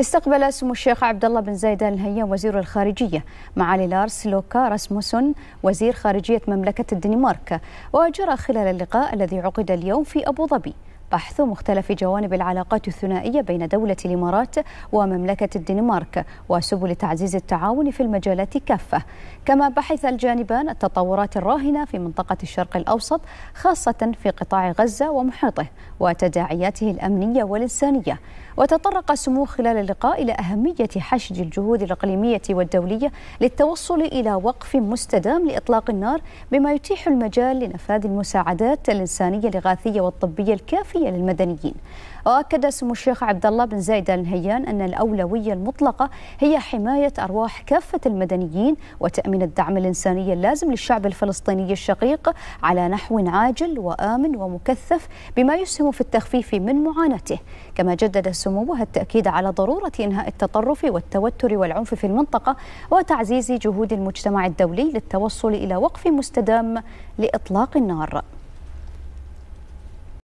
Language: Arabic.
استقبل سمو الشيخ عبد الله بن زايد ال وزير الخارجيه معالي لارس لوكا راسموسون وزير خارجيه مملكه الدنمارك وجرى خلال اللقاء الذي عقد اليوم في ابو ظبي بحث مختلف جوانب العلاقات الثنائية بين دولة الإمارات ومملكة الدنمارك وسبل تعزيز التعاون في المجالات كافة كما بحث الجانبان التطورات الراهنة في منطقة الشرق الأوسط خاصة في قطاع غزة ومحيطه وتداعياته الأمنية والإنسانية وتطرق سمو خلال اللقاء إلى أهمية حشد الجهود الإقليمية والدولية للتوصل إلى وقف مستدام لإطلاق النار بما يتيح المجال لنفاذ المساعدات الإنسانية الإغاثية والطبية الكافية الكافية للمدنيين وأكد سمو الشيخ عبد الله بن زايد آل نهيان أن الأولوية المطلقة هي حماية أرواح كافة المدنيين وتأمين الدعم الإنساني اللازم للشعب الفلسطيني الشقيق على نحو عاجل وآمن ومكثف بما يسهم في التخفيف من معاناته كما جدد سموه التأكيد على ضرورة إنهاء التطرف والتوتر والعنف في المنطقة وتعزيز جهود المجتمع الدولي للتوصل إلى وقف مستدام لإطلاق النار